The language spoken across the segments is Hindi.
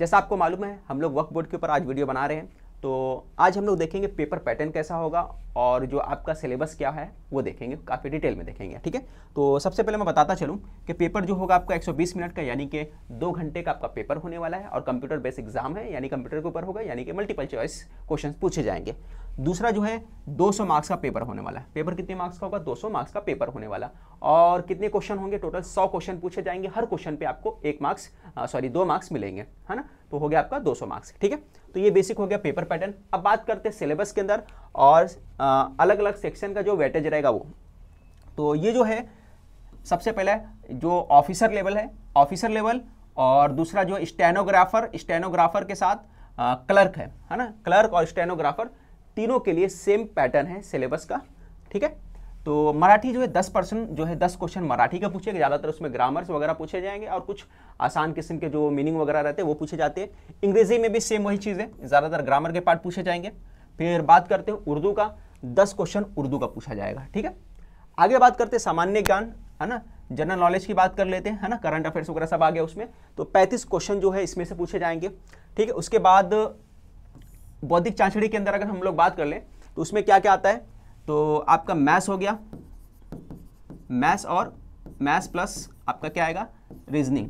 जैसा आपको मालूम है हम लोग वर्क बोर्ड के ऊपर आज वीडियो बना रहे हैं तो आज हम लोग देखेंगे पेपर पैटर्न कैसा होगा और जो आपका सिलेबस क्या है वो देखेंगे काफ़ी डिटेल में देखेंगे ठीक है तो सबसे पहले मैं बताता चलूँ कि पेपर जो होगा आपका 120 मिनट का यानी कि दो घंटे का आपका पेपर होने वाला है और कंप्यूटर बेस्ड एग्जाम है यानी कंप्यूटर के ऊपर होगा यानी कि मल्टीपल चॉइस क्वेश्चन पूछे जाएंगे दूसरा जो है 200 मार्क्स का पेपर होने वाला है पेपर कितने मार्क्स का होगा 200 मार्क्स का पेपर होने वाला और कितने क्वेश्चन होंगे टोटल 100 क्वेश्चन पूछे जाएंगे हर क्वेश्चन पे आपको एक मार्क्स सॉरी दो मार्क्स मिलेंगे है ना तो हो गया आपका 200 मार्क्स ठीक है तो ये बेसिक हो गया पेपर पैटर्न अब बात करते हैं सिलेबस के अंदर और आ, अलग अलग सेक्शन का जो वेटेज रहेगा वो तो ये जो है सबसे पहले जो ऑफिसर लेवल है ऑफिसर लेवल और दूसरा जो स्टेनोग्राफर स्टेनोग्राफर के साथ क्लर्क है है ना क्लर्क और स्टेनोग्राफर तीनों के लिए सेम पैटर्न है सिलेबस का ठीक है तो मराठी जो है दस परसेंट जो है दस क्वेश्चन मराठी का पूछेगा ज़्यादातर उसमें ग्रामर्स वगैरह पूछे जाएंगे और कुछ आसान किस्म के जो मीनिंग वगैरह रहते हैं वो पूछे जाते हैं इंग्रेजी में भी सेम वही चीज़ है ज़्यादातर ग्रामर के पार्ट पूछे जाएंगे फिर बात करते हैं उर्दू का दस क्वेश्चन उर्दू का पूछा जाएगा ठीक है आगे बात करते हैं सामान्य ज्ञान है ना जनरल नॉलेज की बात कर लेते हैं है ना करंट अफेयर्स वगैरह सब आ गया उसमें तो पैंतीस क्वेश्चन जो है इसमें से पूछे जाएंगे ठीक है उसके बाद बौद्धिक चांचड़ी के अंदर अगर हम लोग बात कर लें तो उसमें क्या क्या आता है तो आपका मैथ्स हो गया मैथ्स और मैथ्स प्लस आपका क्या आएगा रीजनिंग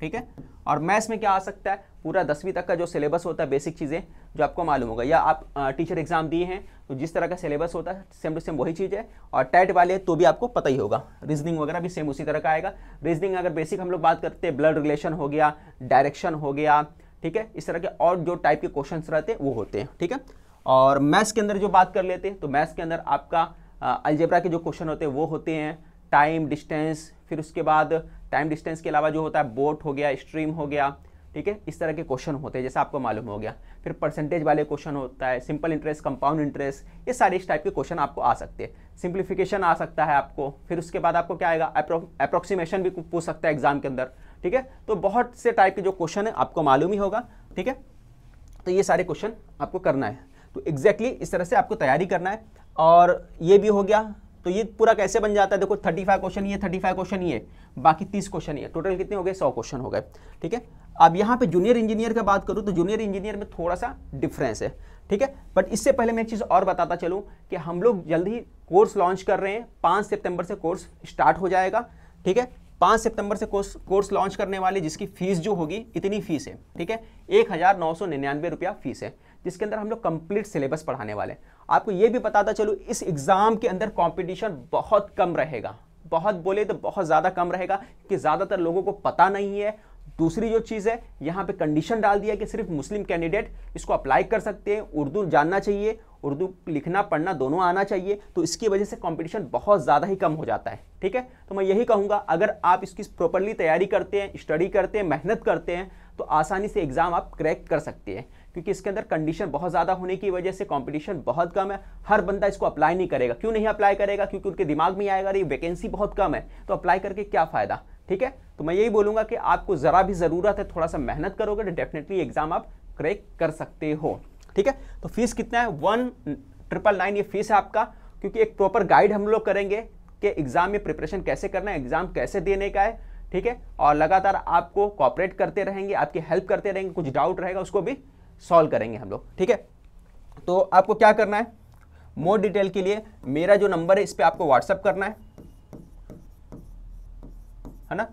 ठीक है और मैथ्स में क्या आ सकता है पूरा दसवीं तक का जो सिलेबस होता है बेसिक चीज़ें जो आपको मालूम होगा या आप टीचर एग्जाम दिए हैं तो जिस तरह का सिलेबस होता है सेम टू सेम वही चीज़ है और टैट वाले तो भी आपको पता ही होगा रीजनिंग वगैरह भी सेम उसी तरह का आएगा रीजनिंग अगर बेसिक हम लोग बात करते हैं ब्लड रिलेशन हो गया डायरेक्शन हो गया ठीक है इस तरह के और जो टाइप के क्वेश्चन रहते हैं वो होते हैं ठीक है और मैथ्स के अंदर जो बात कर लेते हैं तो मैथ्स के अंदर आपका अलजेब्रा के जो क्वेश्चन होते हैं वो होते हैं टाइम डिस्टेंस फिर उसके बाद टाइम डिस्टेंस के अलावा जो होता है बोट हो गया स्ट्रीम हो गया ठीक है इस तरह के क्वेश्चन होते हैं जैसे आपको मालूम हो गया फिर परसेंटेज वाले क्वेश्चन होता है सिंपल इंटरेस्ट कंपाउंड इंटरेस्ट ये सारे इस टाइप के क्वेश्चन आपको आ सकते हैं सिंप्लीफिकेशन आ सकता है आपको फिर उसके बाद आपको क्या आएगा अप्रोक्सीमेशन भी पूछ सकता है एग्जाम के अंदर ठीक है तो बहुत से टाइप के जो क्वेश्चन है आपको मालूम ही होगा ठीक है तो ये सारे क्वेश्चन आपको करना है तो एग्जैक्टली exactly इस तरह से आपको तैयारी करना है और ये भी हो गया तो ये पूरा कैसे बन जाता है देखो थर्टी फाइव क्वेश्चन ये थर्टी फाइव क्वेश्चन ये बाकी तीस क्वेश्चन ये टोटल कितने हो गए सौ क्वेश्चन हो गए ठीक है अब यहाँ पे जूनियर इंजीनियर का बात करूँ तो जूनियर इंजीनियर में थोड़ा सा डिफरेंस है ठीक है बट इससे पहले मैं एक चीज़ और बताता चलूँ कि हम लोग जल्द ही कोर्स लॉन्च कर रहे हैं पाँच सितंबर से कोर्स स्टार्ट हो जाएगा ठीक है पाँच सितंबर से कोर्स कोर्स लॉन्च करने वाले जिसकी फीस जो होगी इतनी फीस है ठीक है एक हज़ार नौ सौ निन्यानवे रुपया फीस है जिसके अंदर हम लोग कंप्लीट सिलेबस पढ़ाने वाले हैं आपको ये भी बताता चलो इस एग्ज़ाम के अंदर कंपटीशन बहुत कम रहेगा बहुत बोले तो बहुत ज़्यादा कम रहेगा कि ज़्यादातर लोगों को पता नहीं है दूसरी जो चीज़ है यहाँ पे कंडीशन डाल दिया कि सिर्फ मुस्लिम कैंडिडेट इसको अप्लाई कर सकते हैं उर्दू जानना चाहिए उर्दू लिखना पढ़ना दोनों आना चाहिए तो इसकी वजह से कंपटीशन बहुत ज़्यादा ही कम हो जाता है ठीक है तो मैं यही कहूँगा अगर आप इसकी प्रॉपरली तैयारी करते हैं स्टडी करते हैं मेहनत करते हैं तो आसानी से एग्ज़ाम आप क्रैक कर सकते हैं क्योंकि इसके अंदर कंडीशन बहुत ज़्यादा होने की वजह से कॉम्पिटिशन बहुत कम है हर बंदा इसको अप्लाई नहीं करेगा क्यों नहीं अप्लाई करेगा क्योंकि उनके दिमाग में आएगा अरे वैकेंसी बहुत कम है तो अप्लाई करके क्या फ़ायदा ठीक है तो मैं यही बोलूँगा कि आपको ज़रा भी ज़रूरत है थोड़ा सा मेहनत करोगे तो डेफिनेटली एग्ज़ाम आप क्रैक कर सकते हो ठीक है तो फीस कितना है वन ट्रिपल नाइन ये फीस है आपका क्योंकि एक प्रॉपर गाइड हम लोग करेंगे कि एग्जाम में प्रिपरेशन कैसे करना है एग्जाम कैसे देने का है ठीक है और लगातार आपको कॉपरेट करते रहेंगे आपकी हेल्प करते रहेंगे कुछ डाउट रहेगा उसको भी सॉल्व करेंगे हम लोग ठीक है तो आपको क्या करना है मोर डिटेल के लिए मेरा जो नंबर है इस पर आपको व्हाट्सअप करना है है ना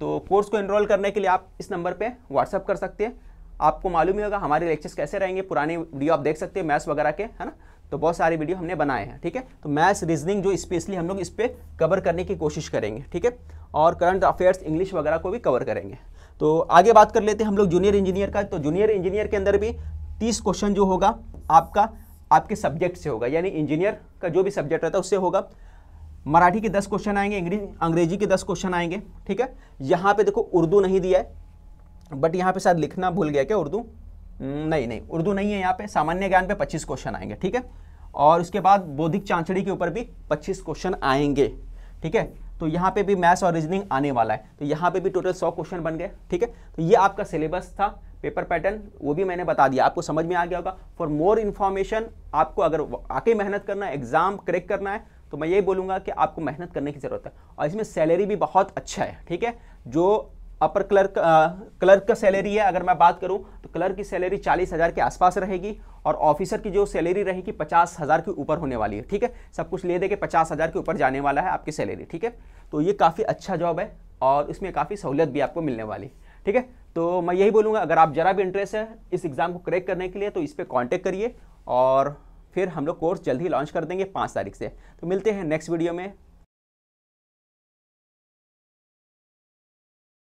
तो कोर्स को एनरोल करने के लिए आप इस नंबर पे व्हाट्सअप कर सकते हैं आपको मालूम ही होगा हमारे लेक्चर्स कैसे रहेंगे पुराने वीडियो आप देख सकते हैं मैथ्स वगैरह के है ना तो बहुत सारे वीडियो हमने बनाए हैं ठीक है तो मैथ्स रीजनिंग जो स्पेशली हम लोग इस पर कवर करने की कोशिश करेंगे ठीक है और करंट अफेयर्स इंग्लिश वगैरह को भी कवर करेंगे तो आगे बात कर लेते हैं हम लोग जूनियर इंजीनियर का तो जूनियर इंजीनियर के अंदर भी तीस क्वेश्चन जो होगा आपका आपके सब्जेक्ट से होगा यानी इंजीनियर का जो भी सब्जेक्ट रहता है उससे होगा मराठी के दस क्वेश्चन आएंगे अंग्रेजी के दस क्वेश्चन आएंगे ठीक है यहाँ पे देखो उर्दू नहीं दिया है बट यहाँ पे शायद लिखना भूल गया क्या उर्दू hmm, नहीं नहीं उर्दू नहीं है यहाँ पे सामान्य ज्ञान पे 25 क्वेश्चन आएंगे ठीक है और उसके बाद बौद्धिक चांचड़ी के ऊपर भी 25 क्वेश्चन आएंगे ठीक है तो यहाँ पे भी मैथ्स और रीजनिंग आने वाला है तो यहाँ पे भी टोटल 100 क्वेश्चन बन गए ठीक है तो ये आपका सिलेबस था पेपर पैटर्न वो भी मैंने बता दिया आपको समझ में आ गया होगा फॉर मोर इन्फॉर्मेशन आपको अगर आके मेहनत करना है एग्जाम क्रैक करना है तो मैं यही बोलूँगा कि आपको मेहनत करने की ज़रूरत है और इसमें सैलरी भी बहुत अच्छा है ठीक है जो अपर क्लर्क क्लर्क का सैलरी है अगर मैं बात करूं तो क्लर्क की सैलरी चालीस हज़ार के आसपास रहेगी और ऑफिसर की जो सैलरी रहेगी पचास हज़ार के ऊपर होने वाली है ठीक है सब कुछ ले दे के पचास हज़ार के ऊपर जाने वाला है आपकी सैलरी ठीक है तो ये काफ़ी अच्छा जॉब है और इसमें काफ़ी सहूलियत भी आपको मिलने वाली ठीक है तो मैं यही बोलूँगा अगर आप ज़रा भी इंटरेस्ट है इस एग्ज़ाम को क्रैक करने के लिए तो इस पर कॉन्टेक्ट करिए और फिर हम लोग कोर्स जल्द ही लॉन्च कर देंगे पाँच तारीख से तो मिलते हैं नेक्स्ट वीडियो में